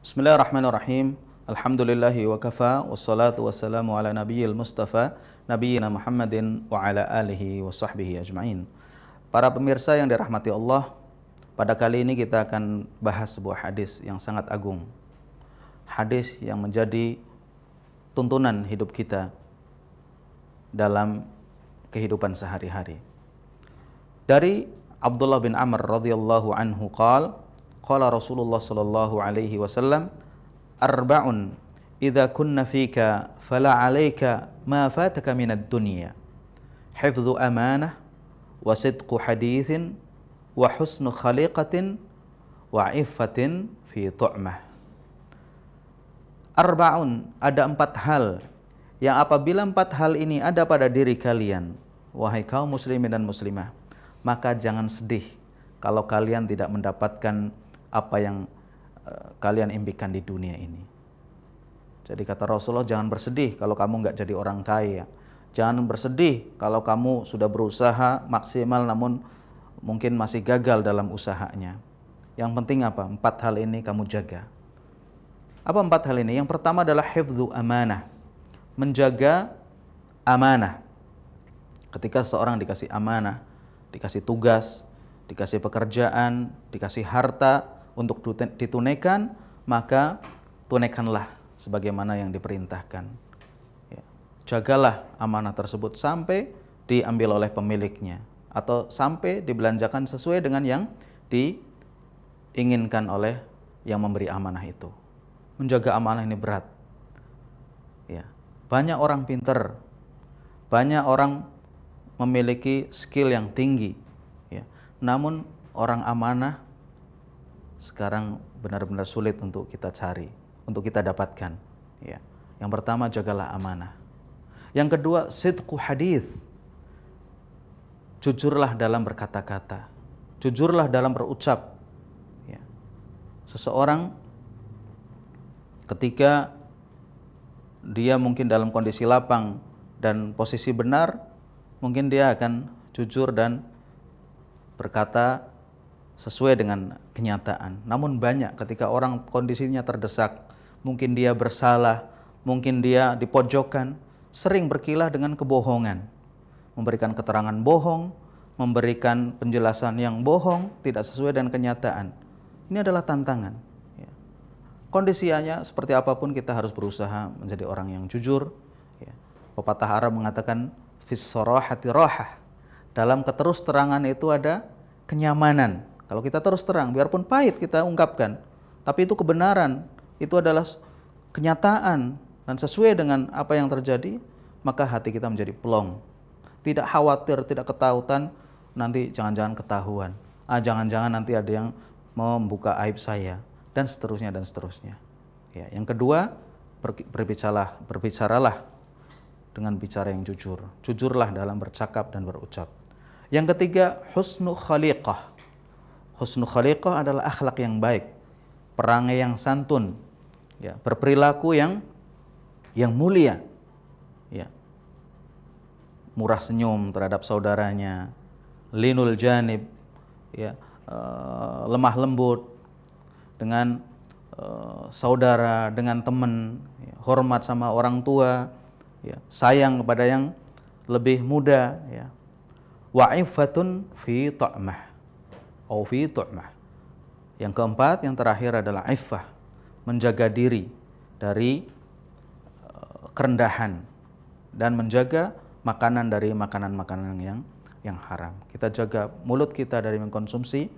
Bismillahirrahmanirrahim. Alhamdulillahi wa kafa wassalatu wassalamu ala nabiyil mustafa nabiyina Muhammadin wa ala alihi wa sahbihi ajma'in. Para pemirsa yang dirahmati Allah, pada kali ini kita akan bahas sebuah hadis yang sangat agung. Hadis yang menjadi tuntunan hidup kita dalam kehidupan sehari-hari. Dari Abdullah bin Amr radhiyallahu anhu qala Qala Rasulullah sallallahu alaihi wasallam arba'un idza kunna fika fala alayka ma fataka min ad-dunya hifdhu amanah wa sidqu hadithin wa husnu khaliqatin wa iffatin fi tu'mah Arba'un ada empat hal yang apabila empat hal ini ada pada diri kalian wahai kaum muslimin dan muslimah maka jangan sedih kalau kalian tidak mendapatkan apa yang eh, kalian impikan di dunia ini. Jadi kata Rasulullah, jangan bersedih kalau kamu nggak jadi orang kaya. Jangan bersedih kalau kamu sudah berusaha maksimal namun mungkin masih gagal dalam usahanya. Yang penting apa? Empat hal ini kamu jaga. Apa empat hal ini? Yang pertama adalah hifdhu amanah. Menjaga amanah. Ketika seorang dikasih amanah, dikasih tugas, dikasih pekerjaan, dikasih harta, untuk ditunaikan, maka tunaikanlah sebagaimana yang diperintahkan. Ya. Jagalah amanah tersebut sampai diambil oleh pemiliknya atau sampai dibelanjakan sesuai dengan yang diinginkan oleh yang memberi amanah itu. Menjaga amanah ini berat. Ya. Banyak orang pinter, banyak orang memiliki skill yang tinggi. Ya. Namun orang amanah sekarang benar-benar sulit untuk kita cari, untuk kita dapatkan. Ya. Yang pertama jagalah amanah. Yang kedua sidku hadis. Jujurlah dalam berkata-kata, jujurlah dalam berucap. Ya. Seseorang ketika dia mungkin dalam kondisi lapang dan posisi benar, mungkin dia akan jujur dan berkata sesuai dengan kenyataan. Namun banyak ketika orang kondisinya terdesak, mungkin dia bersalah, mungkin dia dipojokkan, sering berkilah dengan kebohongan. Memberikan keterangan bohong, memberikan penjelasan yang bohong, tidak sesuai dengan kenyataan. Ini adalah tantangan. Ya. Kondisinya seperti apapun kita harus berusaha menjadi orang yang jujur. Ya. Pepatah Arab mengatakan, Fis hati rohah. Dalam keterus terangan itu ada kenyamanan. Kalau kita terus terang, biarpun pahit kita ungkapkan, tapi itu kebenaran, itu adalah kenyataan dan sesuai dengan apa yang terjadi, maka hati kita menjadi plong. Tidak khawatir, tidak ketautan, nanti jangan-jangan ketahuan. Ah, jangan-jangan nanti ada yang membuka aib saya dan seterusnya dan seterusnya. Ya, yang kedua, berbicaralah, berbicaralah dengan bicara yang jujur. Jujurlah dalam bercakap dan berucap. Yang ketiga, husnu khaliqah husnul khaliqah adalah akhlak yang baik, perangai yang santun, ya, berperilaku yang yang mulia. Ya. Murah senyum terhadap saudaranya, linul janib, ya, eh, lemah lembut dengan eh, saudara, dengan teman, ya, hormat sama orang tua, ya, sayang kepada yang lebih muda, ya. Wa'ifatun fi ta'mah fi tu'mah. Yang keempat, yang terakhir adalah iffah, menjaga diri dari eh, kerendahan dan menjaga makanan dari makanan-makanan yang yang haram. Kita jaga mulut kita dari mengkonsumsi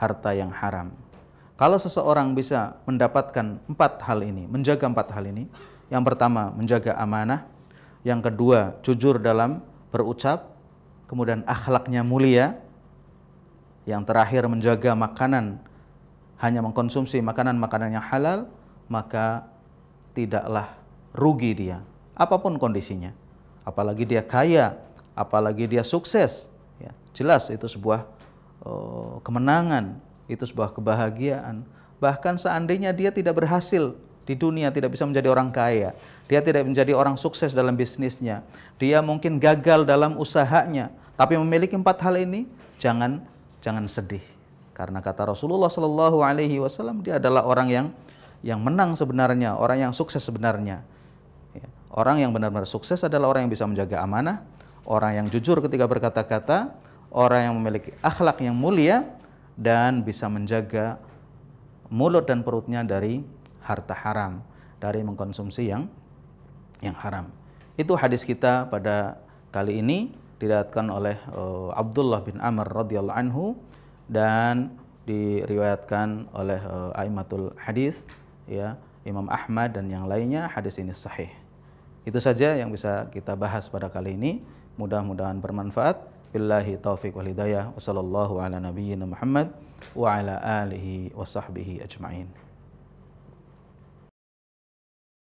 harta yang haram. Kalau seseorang bisa mendapatkan empat hal ini, menjaga empat hal ini, yang pertama menjaga amanah, yang kedua jujur dalam berucap, kemudian akhlaknya mulia, yang terakhir menjaga makanan hanya mengkonsumsi makanan-makanan yang halal, maka tidaklah rugi dia, apapun kondisinya. Apalagi dia kaya, apalagi dia sukses. Ya, jelas itu sebuah uh, kemenangan, itu sebuah kebahagiaan. Bahkan seandainya dia tidak berhasil di dunia, tidak bisa menjadi orang kaya, dia tidak menjadi orang sukses dalam bisnisnya, dia mungkin gagal dalam usahanya, tapi memiliki empat hal ini, jangan jangan sedih karena kata Rasulullah Shallallahu Alaihi Wasallam dia adalah orang yang yang menang sebenarnya, orang yang sukses sebenarnya. Ya, orang yang benar-benar sukses adalah orang yang bisa menjaga amanah, orang yang jujur ketika berkata-kata, orang yang memiliki akhlak yang mulia dan bisa menjaga mulut dan perutnya dari harta haram, dari mengkonsumsi yang yang haram. Itu hadis kita pada kali ini diriwayatkan oleh uh, Abdullah bin Amr radhiyallahu anhu dan diriwayatkan oleh uh, Aimatul Hadis ya Imam Ahmad dan yang lainnya hadis ini sahih. Itu saja yang bisa kita bahas pada kali ini. Mudah-mudahan bermanfaat. Billahi taufiq wal hidayah. Wassallallahu ala nabiyyina Muhammad wa ala alihi wa sahbihi ajma'in.